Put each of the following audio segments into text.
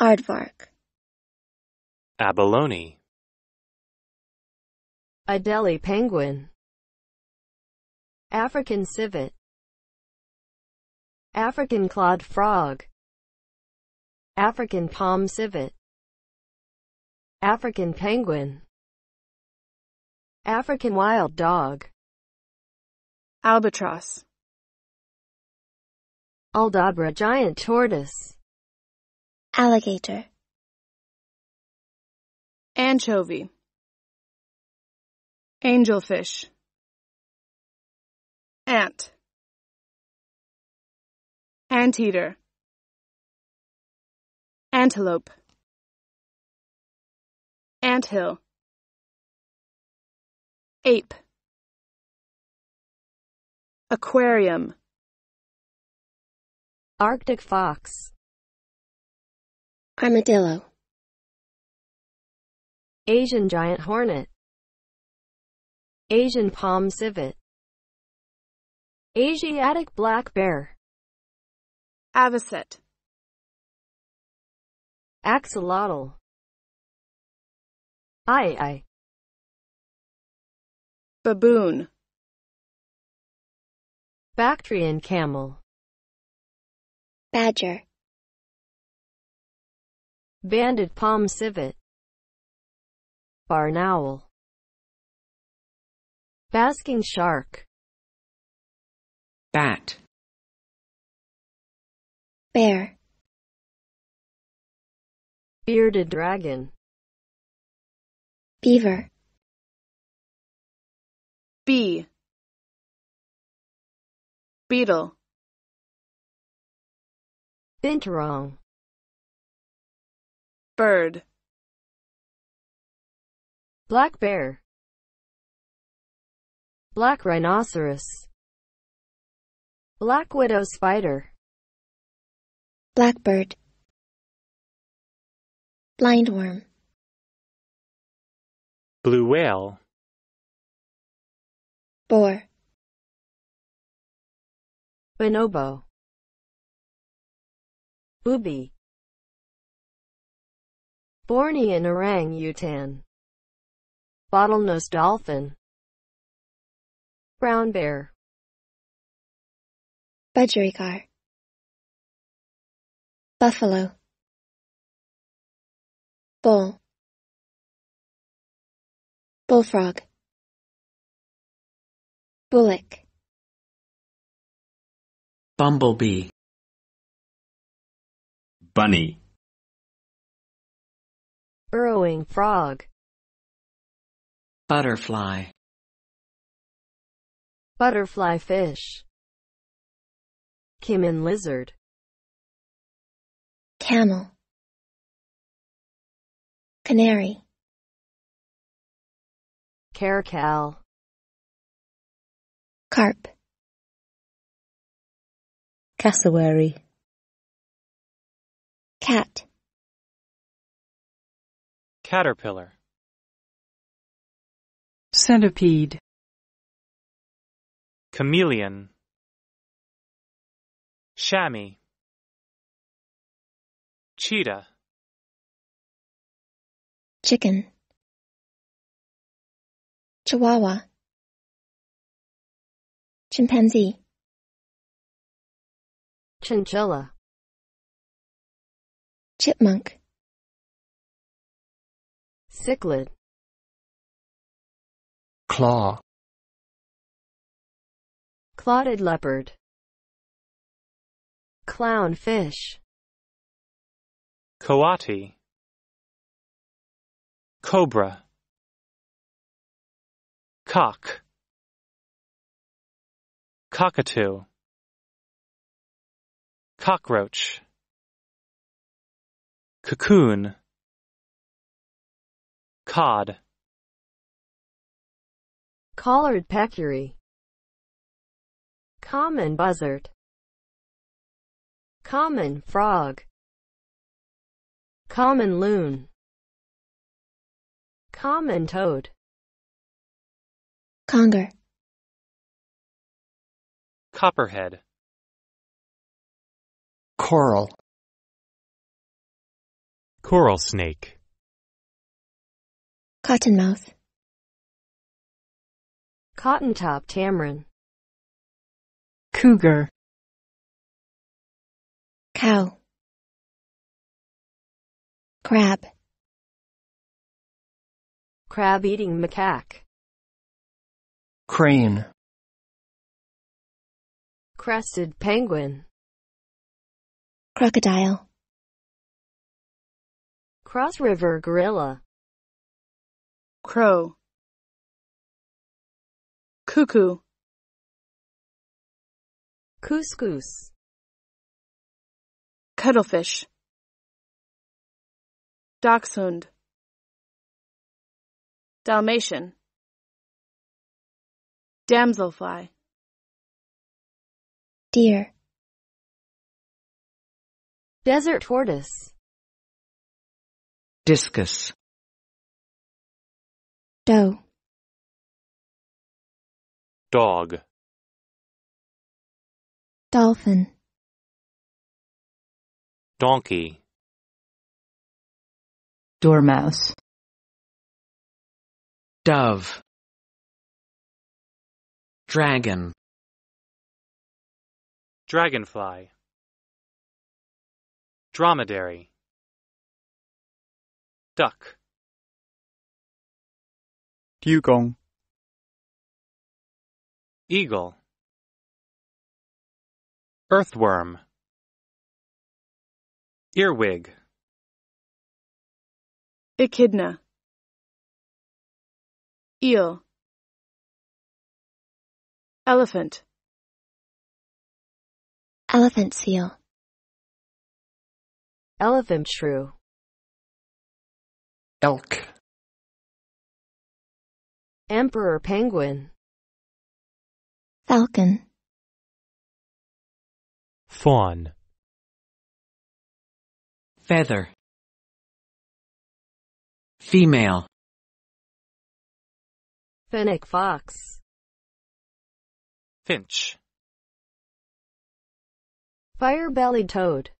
Aardvark. Abalone. Adelie penguin. African civet. African clawed frog. African palm civet. African penguin. African wild dog. Albatross. Aldabra giant tortoise. Alligator. Anchovy. Angelfish. Ant. Anteater. Antelope. Anthill. Ape. Aquarium. Arctic fox. Armadillo. Asian giant hornet. Asian palm civet. Asiatic black bear. Avocet. Axolotl. I I. Baboon. Bactrian camel. Badger. Banded palm civet. Barn owl. Basking shark. Bat. Bear. Bearded dragon. Beaver. Bee. Beetle. Binturong bird black bear black rhinoceros black widow spider blackbird blindworm blue whale boar bonobo booby Bornean orangutan, bottlenose dolphin, brown bear, budgerigar, buffalo, bull, bullfrog, bullock, bumblebee, bunny burrowing frog butterfly butterfly fish caiman lizard camel canary caracal carp cassowary cat Caterpillar. Centipede. Chameleon. Chamois. Cheetah. Chicken. Chihuahua. Chimpanzee. Chinchilla. Chipmunk cichlid claw clotted leopard clownfish coati cobra cock cockatoo cockroach cocoon Cod. Collared peccary. Common buzzard. Common frog. Common loon. Common toad. Conger. Copperhead. Coral. Coral snake. Cottonmouth. Cottontop tamarin. Cougar. Cow. Crab. Crab eating macaque. Crane. Crested penguin. Crocodile. Cross River gorilla crow cuckoo couscous cuttlefish dachshund dalmatian damselfly deer desert tortoise discus Doe. Dog. Dolphin. Donkey. Dormouse. Dove. Dragon. Dragonfly. Dromedary. Duck dugong eagle earthworm earwig echidna eel elephant elephant seal elephant shrew elk Emperor penguin. Falcon. Fawn. Feather. Female. Fennec fox. Finch. Fire-bellied toad.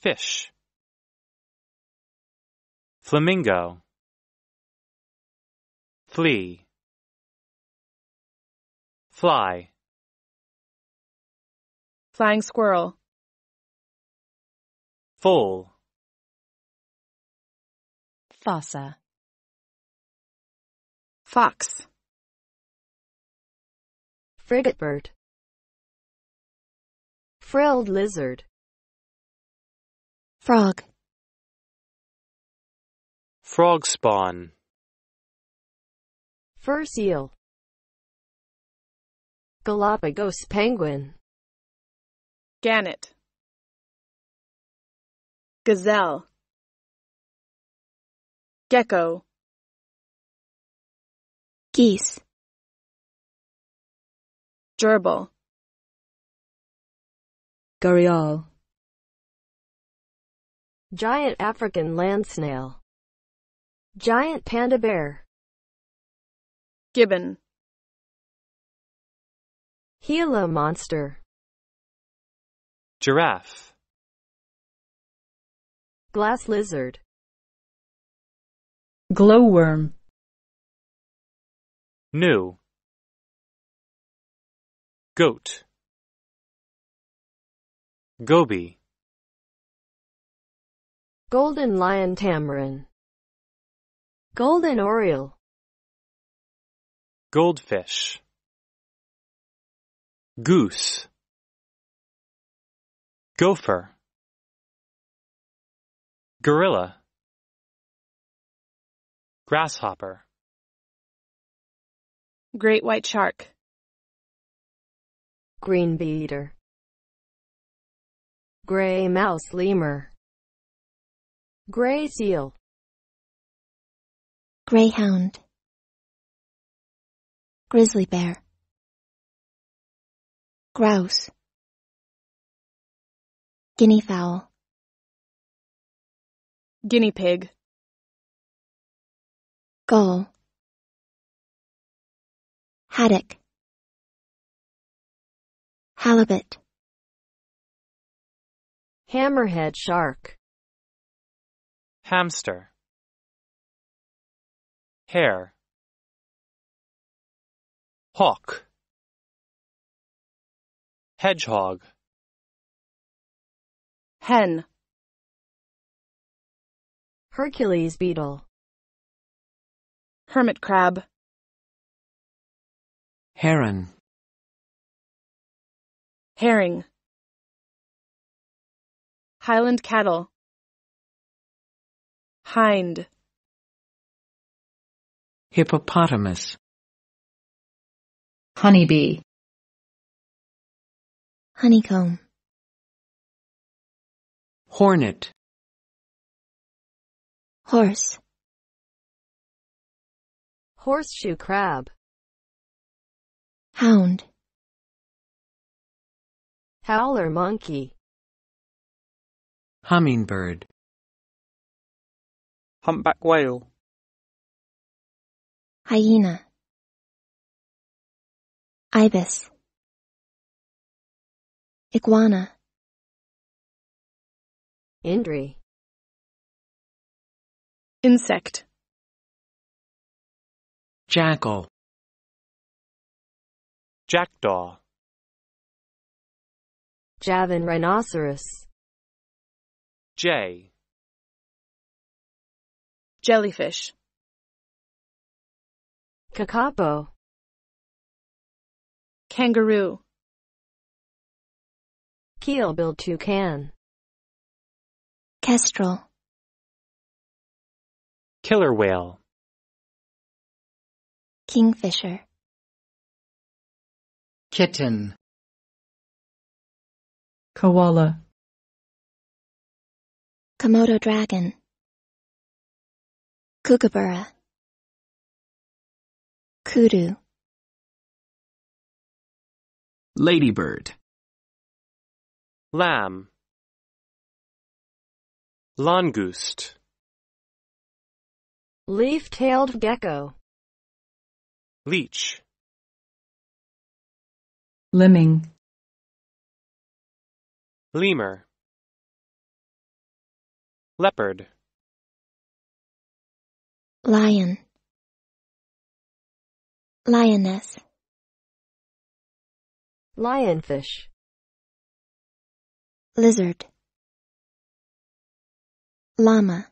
Fish. Flamingo flee fly flying squirrel Fall. fossa fox bird. frilled lizard frog frog spawn fur seal, Galapagos penguin, gannet, gazelle, gecko, geese, gerbil, gharial, giant African land snail, giant panda bear, Gibbon. Gila monster. Giraffe. Glass lizard. Glowworm. New. Goat. Goby. Golden lion tamarin. Golden oriole goldfish goose gopher gorilla grasshopper great white shark green beater gray mouse lemur gray seal greyhound grizzly bear, grouse, guinea fowl, guinea pig, gull, haddock, halibut, hammerhead shark, hamster, hare, Hawk. Hedgehog. Hen. Hercules beetle. Hermit crab. Heron. Herring. Highland cattle. Hind. Hippopotamus. Honeybee. Honeycomb. Hornet. Horse. Horseshoe crab. Hound. Howler monkey. Hummingbird. Humpback whale. Hyena. Ibis. Iguana. Indri. Insect. Jackal. Jackdaw. Javan rhinoceros. J. Jellyfish. Kakapo. Kangaroo. Keelbill toucan. Kestrel. Killer whale. Kingfisher. Kitten. Koala. Komodo dragon. Kookaburra. Kudu. Ladybird. Lamb. Longoust. Leaf-tailed gecko. Leech. Lemming. Lemur. Leopard. Lion. Lioness lionfish lizard llama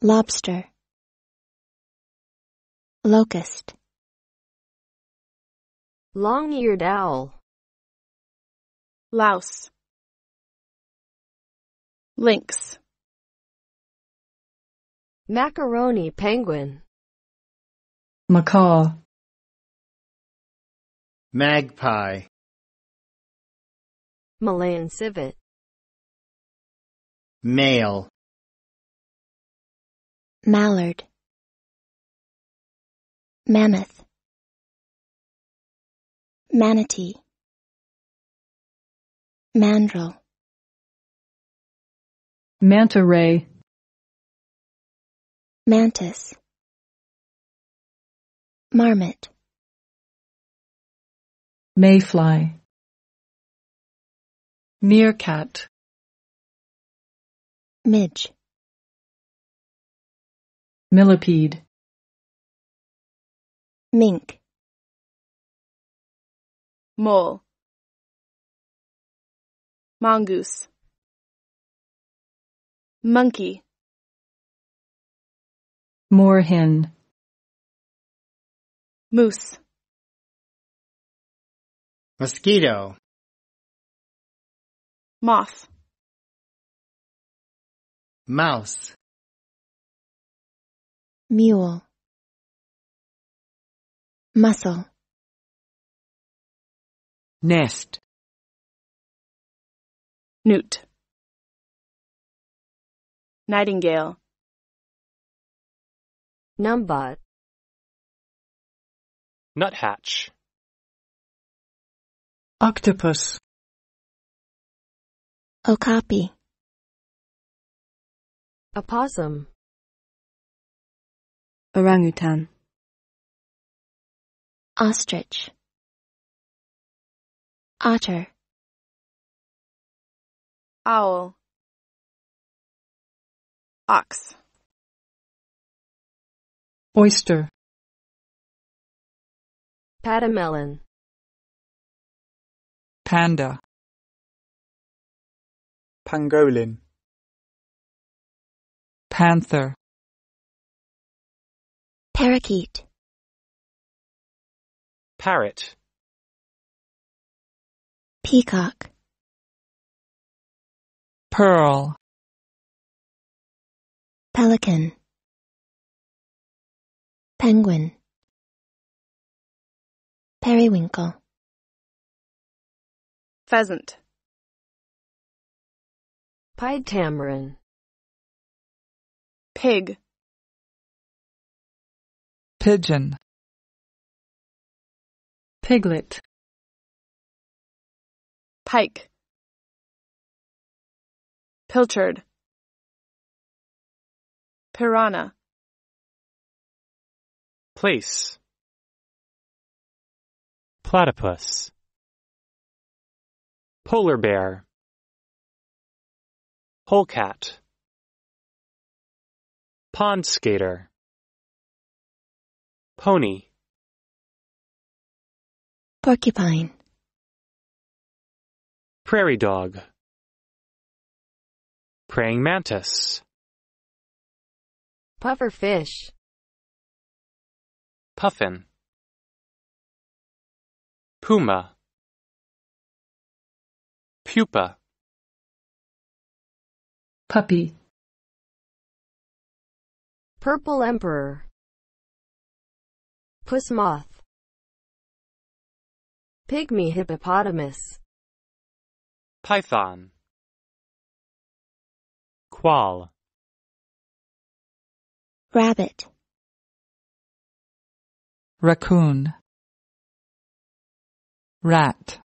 lobster locust long-eared owl louse lynx macaroni penguin macaw Magpie. Malayan civet. Male. Mallard. Mammoth. Manatee. mandrel, Manta ray. Mantis. Marmot. Mayfly Meerkat Midge Millipede Mink Mole Mongoose Monkey Moorhen Moose Mosquito. Moth. Mouse. Mule. Muscle. Nest. Newt. Nightingale. Number. Nuthatch. Octopus. Okapi. Opossum. Orangutan. Ostrich. Otter. Owl. Ox. Oyster. Patamelon. Panda Pangolin Panther Parakeet Parrot Peacock Pearl Pelican Penguin Periwinkle Pheasant. Pied tamarin. Pig. Pigeon. Piglet. Pike. Pilchard. Piranha. Place. Platypus. Polar bear. Polecat. Pond skater. Pony. Porcupine. Prairie dog. Praying mantis. Puffer fish. Puffin. Puma. Pupa Puppy Purple Emperor Puss Moth Pygmy Hippopotamus Python Qual Rabbit Raccoon Rat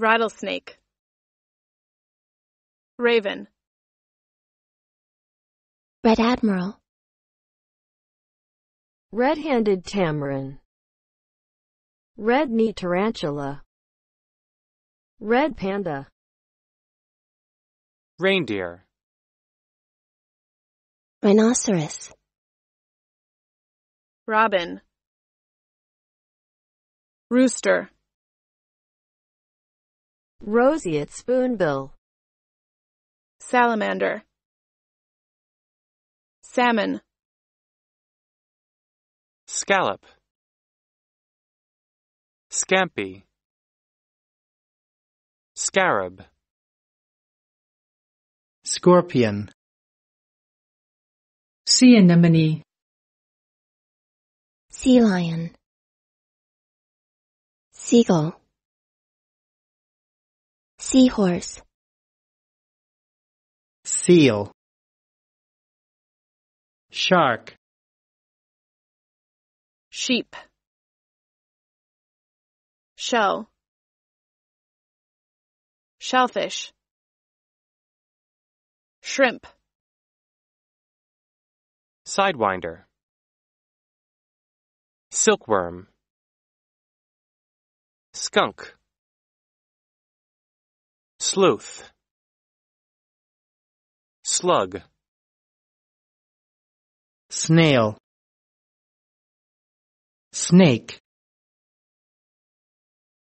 Rattlesnake Raven Red Admiral Red-handed tamarin Red-knee tarantula Red panda Reindeer Rhinoceros Robin Rooster roseate spoonbill, salamander, salmon, scallop, scampi, scarab, scorpion, sea anemone, sea lion, seagull, Seahorse. Seal. Shark. Sheep. Shell. Shellfish. Shrimp. Sidewinder. Silkworm. Skunk. Sleuth Slug Snail Snake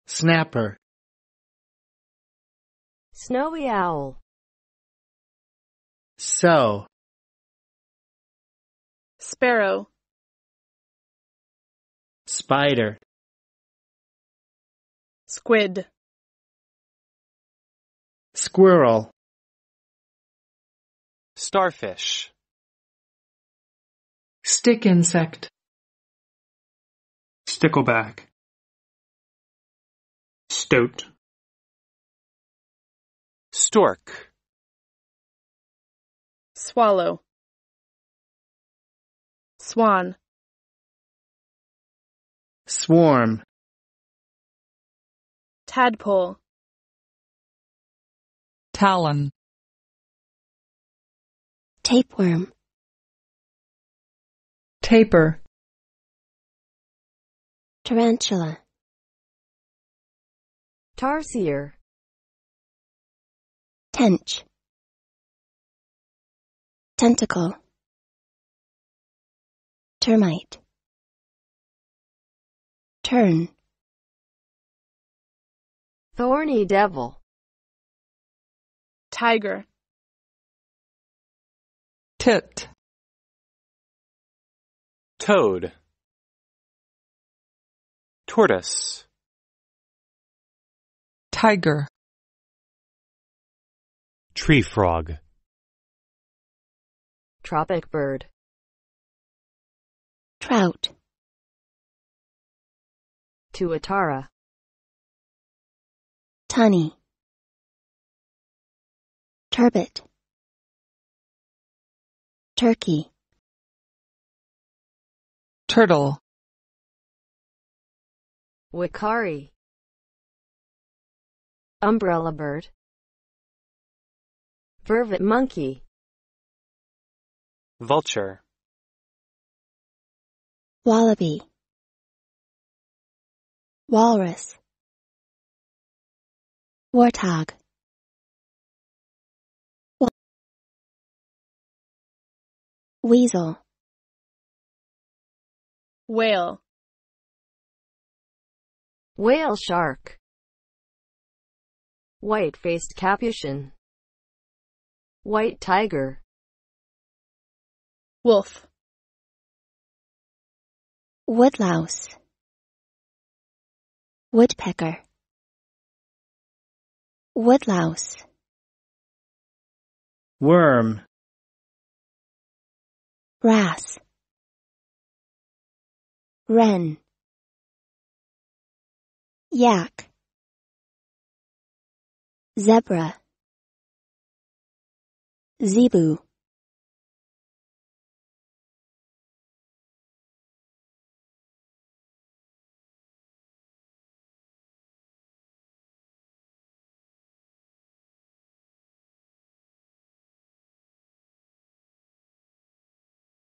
Snapper Snowy owl So Sparrow Spider Squid Squirrel. Starfish. Stick insect. Stickleback. Stoat. Stork. Swallow. Swan. Swarm. Tadpole. Talon. Tapeworm. Taper. Tarantula. Tarsier. Tench. Tentacle. Termite. Turn. Thorny devil tiger. Tit. Toad. Tortoise. Tiger. Tree frog. Tropic bird. Trout. Tuatara. Tunny turbot turkey turtle wakari umbrella bird vervet monkey vulture wallaby walrus warthog Weasel. Whale. Whale shark. White-faced capuchin. White tiger. Wolf. Woodlouse. Woodpecker. Woodlouse. Worm. Rass. wren yak zebra zebu